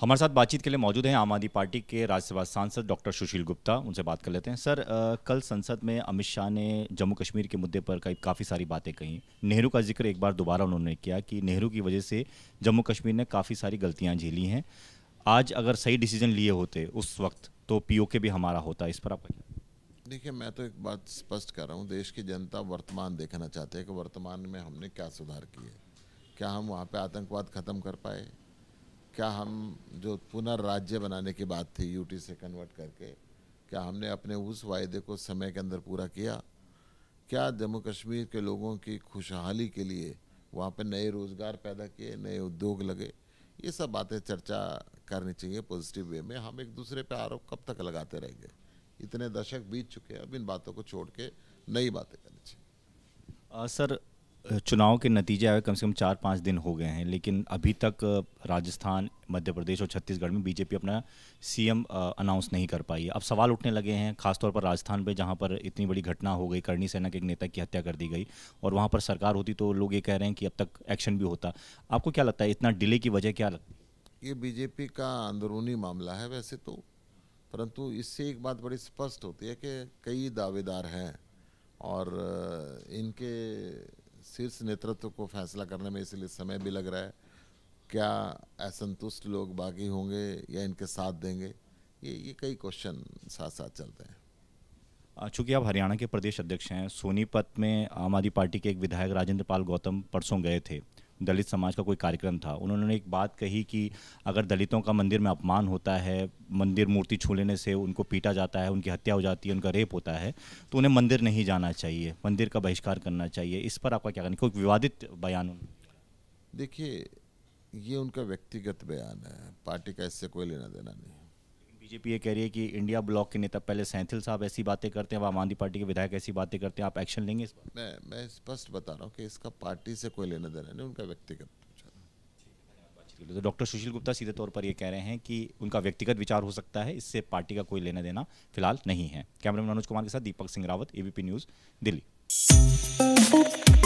हमारे साथ बातचीत के लिए मौजूद हैं आम आदमी पार्टी के राज्यसभा सांसद डॉक्टर सुशील गुप्ता उनसे बात कर लेते हैं सर आ, कल संसद में अमित शाह ने जम्मू कश्मीर के मुद्दे पर कई काफ़ी सारी बातें कहीं नेहरू का जिक्र एक बार दोबारा उन्होंने किया कि नेहरू की वजह से जम्मू कश्मीर ने काफ़ी सारी गलतियाँ झेली हैं आज अगर सही डिसीजन लिए होते उस वक्त तो पी भी हमारा होता इस पर आप देखिए मैं तो एक बात स्पष्ट कर रहा हूँ देश की जनता वर्तमान देखना चाहते हैं कि वर्तमान में हमने क्या सुधार किए क्या हम वहाँ पर आतंकवाद ख़त्म कर पाए क्या हम जो पुनर्राज्य बनाने की बात थी यूटी से कन्वर्ट करके क्या हमने अपने उस वायदे को समय के अंदर पूरा किया क्या जम्मू कश्मीर के लोगों की खुशहाली के लिए वहाँ पर नए रोज़गार पैदा किए नए उद्योग लगे ये सब बातें चर्चा करनी चाहिए पॉजिटिव वे में हम एक दूसरे पे आरोप कब तक लगाते रहेंगे इतने दशक बीत चुके हैं अब इन बातों को छोड़ के नई बातें करनी चाहिए सर चुनाव के नतीजे आए कम से कम चार पाँच दिन हो गए हैं लेकिन अभी तक राजस्थान मध्य प्रदेश और छत्तीसगढ़ में बीजेपी अपना सीएम अनाउंस नहीं कर पाई है अब सवाल उठने लगे हैं खासतौर पर राजस्थान पे जहाँ पर इतनी बड़ी घटना हो गई करणी सेना के एक नेता की हत्या कर दी गई और वहाँ पर सरकार होती तो लोग ये कह रहे हैं कि अब तक एक्शन भी होता आपको क्या लगता है इतना डिले की वजह क्या लगती ये बीजेपी का अंदरूनी मामला है वैसे तो परंतु इससे एक बात बड़ी स्पष्ट होती है कि कई दावेदार हैं और इनके शीर्ष नेतृत्व को फैसला करने में इसलिए समय भी लग रहा है क्या असंतुष्ट लोग बाकी होंगे या इनके साथ देंगे ये ये कई क्वेश्चन साथ साथ चलते हैं चूंकि आप हरियाणा के प्रदेश अध्यक्ष हैं सोनीपत में आम आदमी पार्टी के एक विधायक राजेंद्र पाल गौतम परसों गए थे दलित समाज का कोई कार्यक्रम था उन्होंने एक बात कही कि अगर दलितों का मंदिर में अपमान होता है मंदिर मूर्ति छू लेने से उनको पीटा जाता है उनकी हत्या हो जाती है उनका रेप होता है तो उन्हें मंदिर नहीं जाना चाहिए मंदिर का बहिष्कार करना चाहिए इस पर आपका क्या कहना कोई विवादित बयान देखिए ये उनका व्यक्तिगत बयान है पार्टी का इससे कोई लेना देना नहीं बीजेपी ये कह रही है कि इंडिया ब्लॉक के नेता पहले सैंथिल साहब ऐसी बातें करते हैं आम आदमी पार्टी के विधायक ऐसी बातें करते हैं आप एक्शन लेंगे इस बार मैं मैं स्पष्ट बता रहा हूँ कि इसका पार्टी से कोई लेना देना नहीं उनका व्यक्तिगत तो डॉक्टर सुशील गुप्ता सीधे तौर पर ये कह रहे हैं कि उनका व्यक्तिगत विचार हो सकता है इससे पार्टी का कोई लेना देना फिलहाल नहीं है कैमरामैन मनोज कुमार के साथ दीपक सिंह रावत एबीपी न्यूज़ दिल्ली